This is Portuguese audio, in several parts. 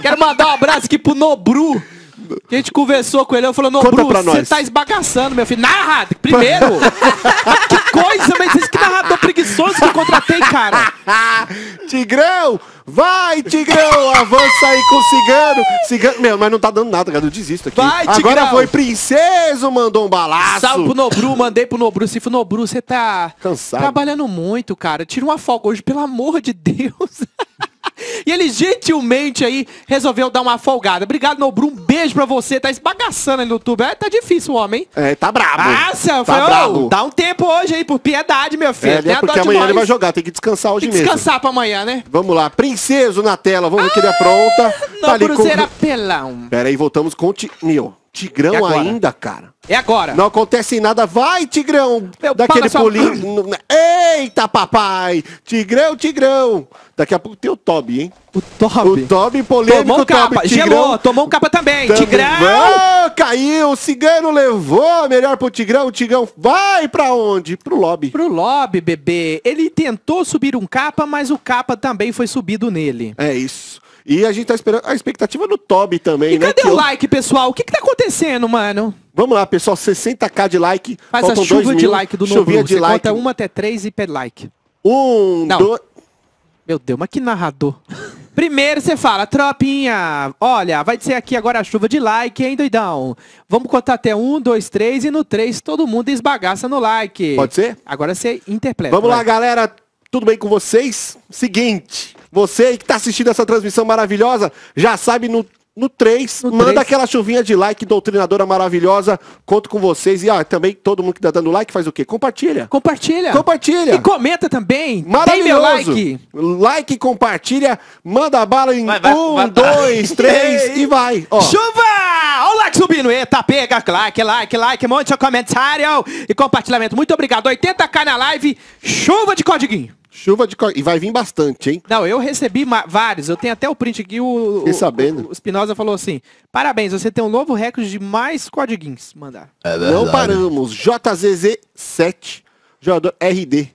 Quero mandar um abraço aqui pro Nobru. Que a gente conversou com ele, eu falei, Nobru, você tá esbagaçando, meu filho. Narra, primeiro. que coisa, mas isso que narrador preguiçoso que eu contratei, cara. Tigrão! Vai, Tigrão! Avança aí com o cigano! Cigano. Meu, mas não tá dando nada, cara. Eu desisto aqui. Vai, Tigrão! Agora foi Princeso, mandou um balaço. Salve pro Nobru, mandei pro Nobru. Se for Nobru, você tá. Cansado. Trabalhando muito, cara. Tira uma folga hoje, pelo amor de Deus. E ele gentilmente aí resolveu dar uma folgada. Obrigado, Nobru. Um beijo pra você. Tá esbagaçando aí no YouTube. É, tá difícil o homem, hein? É, tá brabo. Nossa, ah, tá foi, brabo. dá um tempo hoje aí, por piedade, meu filho. É, é porque amanhã demais. ele vai jogar, tem que descansar hoje tem que mesmo. descansar pra amanhã, né? Vamos lá, princeso na tela, vamos ah, ver que ele É pronta. Ah, tá Nobru tá com... pelão. Pera aí, voltamos com o Tigrão é ainda, cara. É agora. Não acontece nada. Vai, Tigrão! Meu, Daquele pulinho. Sua... Eita, papai! Tigrão, Tigrão! Daqui a pouco tem o Toby, hein? O Toby. O Toby polêmico. Tomou um capa. Tigrão. Gelou. Tomou um capa também. Tigrão. caiu. O Cigano levou. Melhor pro Tigrão. O Tigrão vai pra onde? Pro lobby. Pro lobby, bebê. Ele tentou subir um capa, mas o capa também foi subido nele. É isso. E a gente tá esperando a expectativa no Toby também, e né? cadê o eu... like, pessoal? O que que tá acontecendo, mano? Vamos lá, pessoal, 60k de like. Faz a chuva de like do novo. Chuvinha de Você like. conta uma até 3 e pede like. Um, 2... dois... Meu Deus, mas que narrador. Primeiro você fala, tropinha, olha, vai ser aqui agora a chuva de like, hein, doidão? Vamos contar até 1, 2, 3 e no 3 todo mundo esbagaça no like. Pode ser? Agora você interpreta. Vamos vai. lá, galera. Tudo bem com vocês? Seguinte, você que está assistindo essa transmissão maravilhosa, já sabe no no 3, no manda 3. aquela chuvinha de like, doutrinadora maravilhosa. Conto com vocês. E ah, também todo mundo que tá dando like faz o quê? Compartilha. Compartilha. Compartilha. E comenta também. Maravilhoso. like. Like, compartilha. Manda bala em um, dois, três e vai. Ó. Chuva! Olha o like subindo. Eita, pega. Like, like, like. monte de comentário e compartilhamento. Muito obrigado. 80k na live. Chuva de codiguinho. Chuva de cor... E vai vir bastante, hein? Não, eu recebi vários. Eu tenho até o print aqui. O, Fiquei sabendo. O, o Spinoza falou assim: parabéns, você tem um novo recorde de mais codiguins. Mandar. É Não paramos. JZZ7, jogador RD.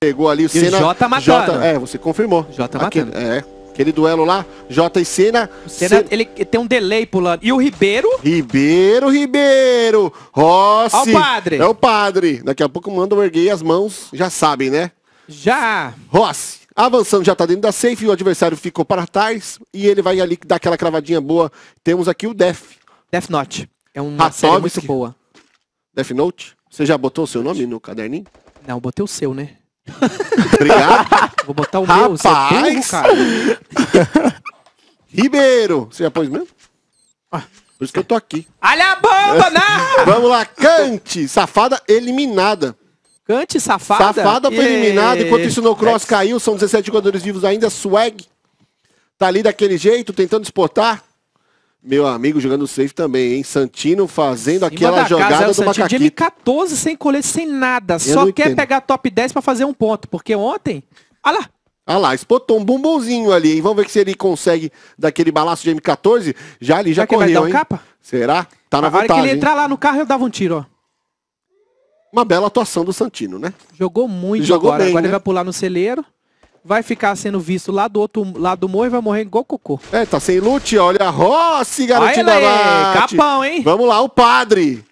Pegou ali o e Senna. J matando. J, é, você confirmou. J matando. Aquele, é. Aquele duelo lá, J e Senna. Senna, Senna... ele tem um delay pulando. E o Ribeiro? Ribeiro, Ribeiro! Rossi! é o padre! É o padre. Daqui a pouco manda o erguer as mãos, já sabem, né? Já! Rossi, avançando, já está dentro da safe, o adversário ficou para trás e ele vai ali dar aquela cravadinha boa. Temos aqui o Def. Death Note. É uma série muito boa. Death Note? Você já botou o seu nome no caderninho? Não, botei o seu, né? Obrigado. Vou botar o meu, você é cara. Ribeiro. Você já pôs mesmo? Ah. Por isso que eu tô aqui. Olha a bomba, não! Né? Vamos lá, Cante! Safada eliminada. Cante Safada. Safada foi eliminado, enquanto isso no Cross caiu, são 17 jogadores vivos ainda, Swag tá ali daquele jeito, tentando exportar. Meu amigo jogando safe também, hein? Santino fazendo aquela jogada casa, é do macaquinho. Ele 14 sem colete, sem nada. Eu só quer entendo. pegar top 10 para fazer um ponto. Porque ontem... Olha ah lá, Olha ah lá, espotou um bumbumzinho ali, hein? Vamos ver se ele consegue daquele balaço de M14. Já ali, já Será correu, vai dar um hein? capa? Será? Tá na vantagem. Na hora que ele entrar lá no carro, eu dava um tiro, ó. Uma bela atuação do Santino, né? Jogou muito Jogou agora. Bem, agora né? ele vai pular no celeiro. Vai ficar sendo visto lá do outro lado do morro e vai morrer igual cocô. É, tá sem lute, olha a Rossi, garotinho da Capão, hein? Vamos lá, o padre.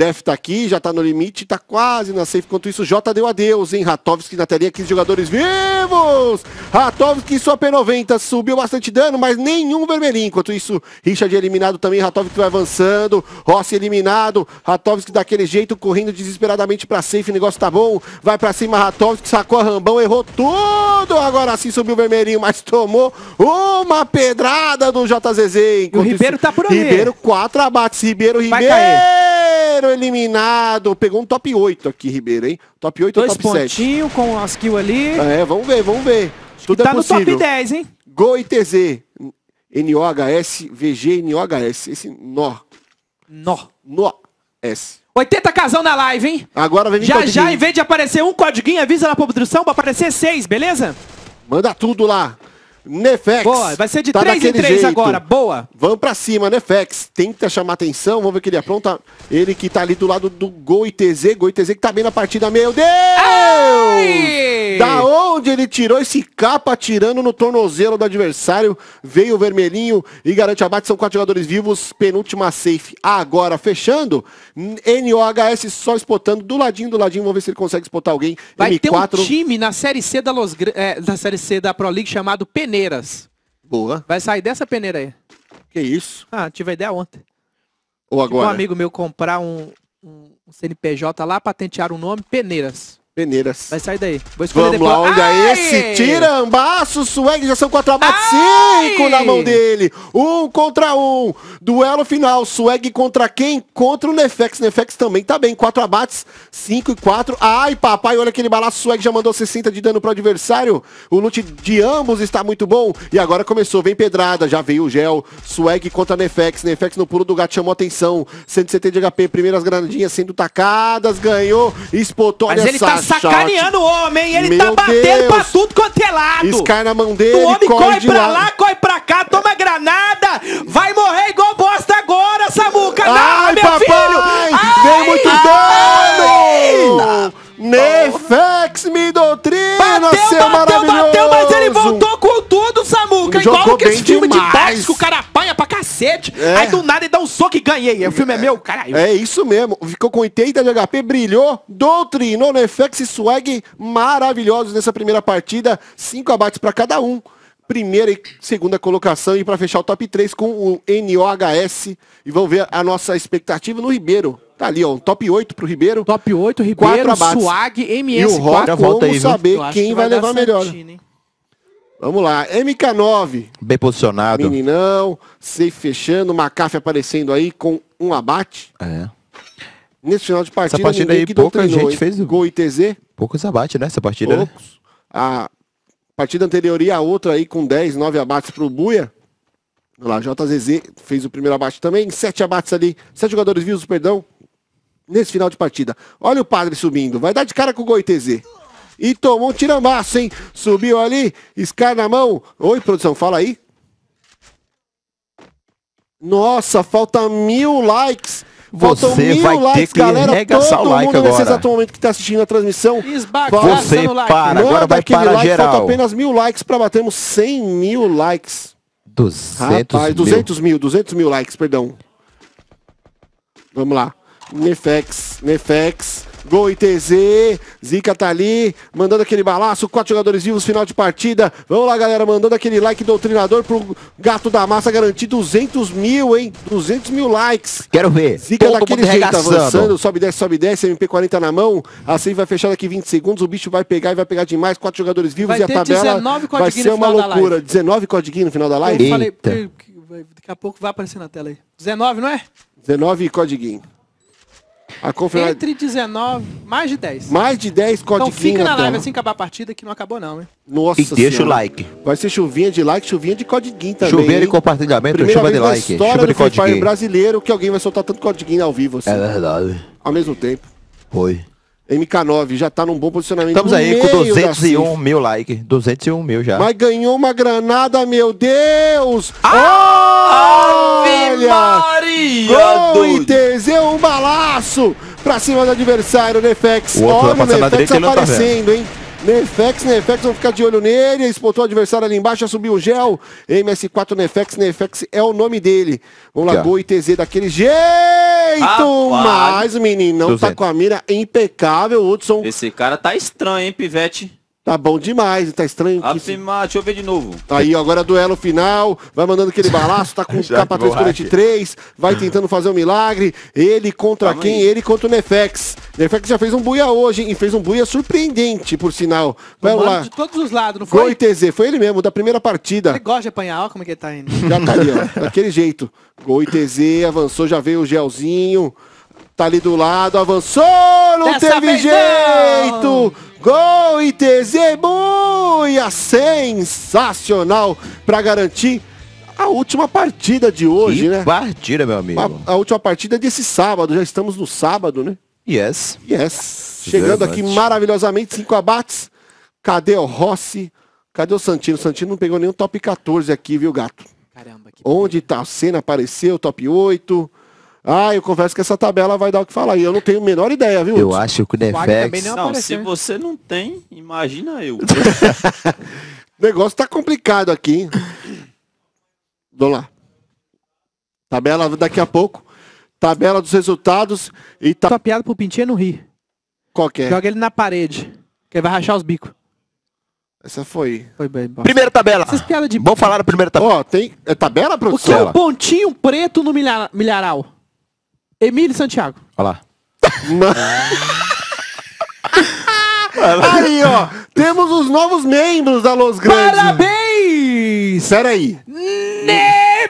Def tá aqui, já tá no limite, tá quase na safe. Enquanto isso, J deu adeus, hein? Ratovski na telinha, 15 jogadores vivos! Ratovski só P90, subiu bastante dano, mas nenhum vermelhinho. Enquanto isso, Richard eliminado também, Ratovski vai avançando, Rossi eliminado, Ratovski daquele jeito, correndo desesperadamente pra safe, o negócio tá bom. Vai pra cima, Ratovski, sacou a Rambão, errou tudo! Agora sim subiu o vermelhinho, mas tomou uma pedrada do JZZ. o Ribeiro isso, tá por aí. Ribeiro, quatro abates, Ribeiro, Ribeiro! primeiro eliminado. Pegou um top 8 aqui, Ribeiro, hein? Top 8 Dois ou top 7? pontinho 7? com as kills ali. É, vamos ver, vamos ver. Acho Tudo que é tá é possível. no top 10, hein? Go e TZ. NOHS, VG, NOHS. Esse nó. Nó. Nó. S. 80 casão na live, hein? Agora vem Já, codiguinho. já, em vez de aparecer um codiguinho, avisa na produção pra aparecer seis, beleza? Manda tudo lá. Nefex. Boa, vai ser de tá 3 em 3 jeito. agora, boa. Vamos pra cima, Nefex. Tenta chamar atenção, vamos ver o que ele apronta. Ele que tá ali do lado do Goitz, Goitz que tá bem na partida, meu Deus! Ai! Da onde ele tirou esse capa, tirando no tornozelo do adversário. Veio o vermelhinho e garante abate, são quatro jogadores vivos, penúltima safe. Agora, fechando, NOHS só espotando do ladinho, do ladinho, vamos ver se ele consegue espotar alguém. Vai M4. ter um time na Série C da, Los, é, da, eh, série C da Pro League chamado Pen peneiras. Boa. Vai sair dessa peneira aí. Que isso? Ah, tive a ideia ontem. Ou tipo, agora? Tive um amigo meu comprar um, um CNPJ lá, patentear o nome Peneiras. Peneiras. Vai sair daí. Vou escolher Vamos depois. lá, olha é Ai! esse tirambaço, swag, já são quatro abates, cinco na mão dele. Um contra um. Duelo final, swag contra quem? Contra o Nefex. Nefex também tá bem, quatro abates, cinco e quatro Ai, papai, olha aquele balaço, swag já mandou 60 de dano pro adversário. O loot de ambos está muito bom. E agora começou, vem pedrada, já veio o gel. Swag contra Nefex. Nefex no pulo do gato chamou atenção. 170 de HP, primeiras granadinhas sendo tacadas, ganhou, espotou. Mas olha ele essa tá sacaneando o homem, ele tá Meu tá batendo Deus. pra tudo quanto é lado. na mão dele, O homem corre, corre pra lá, corre pra cá, toma granada, vai morrer igual bosta agora, Samuca. Não, ai, meu papai, filho. Ai, vem muito dano. Nefex me doutrina, bateu, seu bateu, maravilhoso. Bateu, bateu, mas ele voltou com tudo, Samuca. Jogou igual aqueles filmes de boxe que o cara cacete. É. Aí do nada ele dá um soco e ganhei. O filme é, é meu, caralho. É isso mesmo. Ficou com 80 de HP, brilhou, doutrinou no FX e Swag maravilhosos nessa primeira partida. Cinco abates para cada um primeira e segunda colocação e para fechar o top 3 com o NOHS. E vamos ver a nossa expectativa no Ribeiro. Tá ali, ó, top 8 pro Ribeiro. Top 8, Ribeiro, Swag, ms E o Rock, vamos aí, saber quem vai, vai levar melhor. Vamos lá, MK9. Bem posicionado. Meninão, safe fechando, Macafe aparecendo aí com um abate. É. Nesse final de partida, Essa partida aí, pouca treinou, gente hein? fez gol e TZ. Poucos abates né, Essa partida, né? Poucos. A partida anterior e a outra aí com 10, 9 abates pro Buia. lá, JZZ fez o primeiro abate também, sete abates ali, sete jogadores vivos, perdão, nesse final de partida. Olha o Padre subindo, vai dar de cara com o Goitez e tomou um tiramaço, hein? Subiu ali, Scar na mão. Oi, produção, fala aí. Nossa, falta mil likes. Faltam você mil vai likes, ter que galera. Todo mundo like nesse exato momento que está assistindo a transmissão. você no like. para, agora vai para like, geral. Falta apenas mil likes para batermos 100 mil likes. 200 Rapaz, mil. 200 mil, 200 mil likes, perdão. Vamos lá. Nefex, Nefex. Gol ITZ, Zica tá ali, mandando aquele balaço, quatro jogadores vivos, final de partida. Vamos lá, galera, mandando aquele like doutrinador pro Gato da Massa garantir 200 mil, hein? 200 mil likes. Quero ver. Zica Todo daquele jeito, avançando, sobe, desce, sobe, desce, MP40 na mão. Assim vai fechar daqui 20 segundos, o bicho vai pegar e vai pegar demais, quatro jogadores vivos vai e a tabela vai ser uma loucura. 19 codiguinhos no final da live? Eu falei, daqui a pouco vai aparecer na tela aí. 19, não é? 19 codiguinhos. A Entre 19, mais de 10. Mais de 10 codiguinhos. Então fica na live assim acabar a partida que não acabou não, hein? Nossa E deixa o like. Vai ser chuvinha de like, chuvinha de codiguinho também. Chuvinha de compartilhamento, Primeira chuva de like. Chuva de codiguinho. brasileiro que alguém vai soltar tanto codiguinho ao vivo assim. É verdade. Ao mesmo tempo. Foi. MK9 já tá num bom posicionamento. Estamos aí com 201 mil like. 201 mil já. Mas ganhou uma granada, meu Deus! Ah! Olha! Maria! Gol do... e pra cima do adversário, Nefex. O Olha o Nefex tá aparecendo, hein? Nefex, Nefex, vamos ficar de olho nele. Espotou o adversário ali embaixo, subiu o gel. MS4 Nefex, Nefex é o nome dele. Vamos lá, gol ITZ daquele jeito. Mas o menino não tá com a mira impecável. Hudson. Esse cara tá estranho, hein, Pivete? Tá bom demais, tá estranho. Que... Ave deixa eu ver de novo. Tá aí, agora é duelo final, vai mandando aquele balaço, tá com o capa 343. vai tentando fazer um milagre. Ele contra quem? Aí. Ele contra o Nefex. Nefex já fez um buia hoje, hein? E fez um buia surpreendente, por sinal. Vai lá. de todos os lados, não foi? Foi, TZ, foi ele mesmo, da primeira partida. Ele gosta de apanhar, ó como é que ele tá indo. Já tá ali, ó, daquele jeito. Goi TZ, avançou, já veio o gelzinho. Tá ali do lado, avançou, não Dessa teve jeito! Não. Gol e testemunha é sensacional para garantir a última partida de hoje, que né? Partida, meu amigo. A, a, última partida desse sábado. Já estamos no sábado, né? Yes. Yes. Chegando aqui maravilhosamente, cinco abates. Cadê o Rossi? Cadê o Santino? O Santino não pegou nenhum top 14 aqui, viu, gato? Caramba, que Onde tá? A cena apareceu, top 8. Ah, eu confesso que essa tabela vai dar o que falar. E eu não tenho a menor ideia, viu? Eu acho que o Nefex... Não, não se você não tem, imagina eu. o negócio tá complicado aqui. Vamos lá. Tabela daqui a pouco. Tabela dos resultados e... tá. Sua piada pro Pintinha é não ri. Qual que é? Joga ele na parede, que ele vai rachar os bicos. Essa foi. Foi bem. Bosta. Primeira tabela. Essas piadas de. Vamos falar da primeira tabela. Ó, oh, tem. É tabela, professor? O que é o pontinho preto no milha... milharal? Emílio Santiago. Olha lá. aí, ó. Temos os novos membros da Los Grandes. Parabéns! Peraí.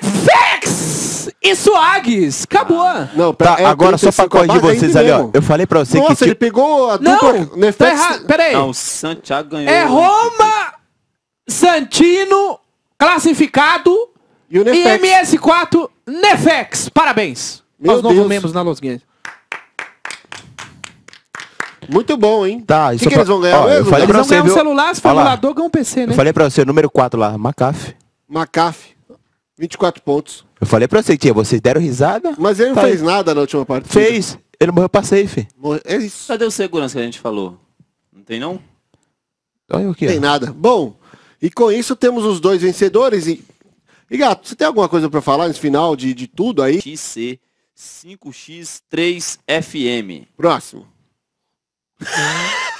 Nefex e Suagues. Acabou. Ah, não, pera, Tá, é, agora só pra corrigir vocês ali, ó. Eu falei pra você Nossa, que ele tipo, pegou a Não, dupla tá Nefex- tá Peraí. Não, o Santiago ganhou. É Roma, Santino, classificado E o e Nefex. MS4, Nefex. Parabéns. Meu novos membros na né, Los Games. Muito bom, hein? Tá, isso que, que é pra... eles vão ganhar Ó, mesmo? Eu falei eles pra vão você, ganhar um celular, se for Olha lá. emulador, ganha um PC, né? Eu falei pra você, número 4 lá, Macafe. Macafe. 24 pontos. Eu falei pra você, tia, vocês deram risada? Mas ele não Tá fez nada na última parte Fez. Ele morreu pra safe. Morre- É isso. Cadê o segurança que a gente falou? Não tem não? Olha o que. Tem nada. Bom, e com isso temos os dois vencedores. E, e gato, você tem alguma coisa pra falar nesse final de, de tudo aí? XC. 5x3FM. Próximo.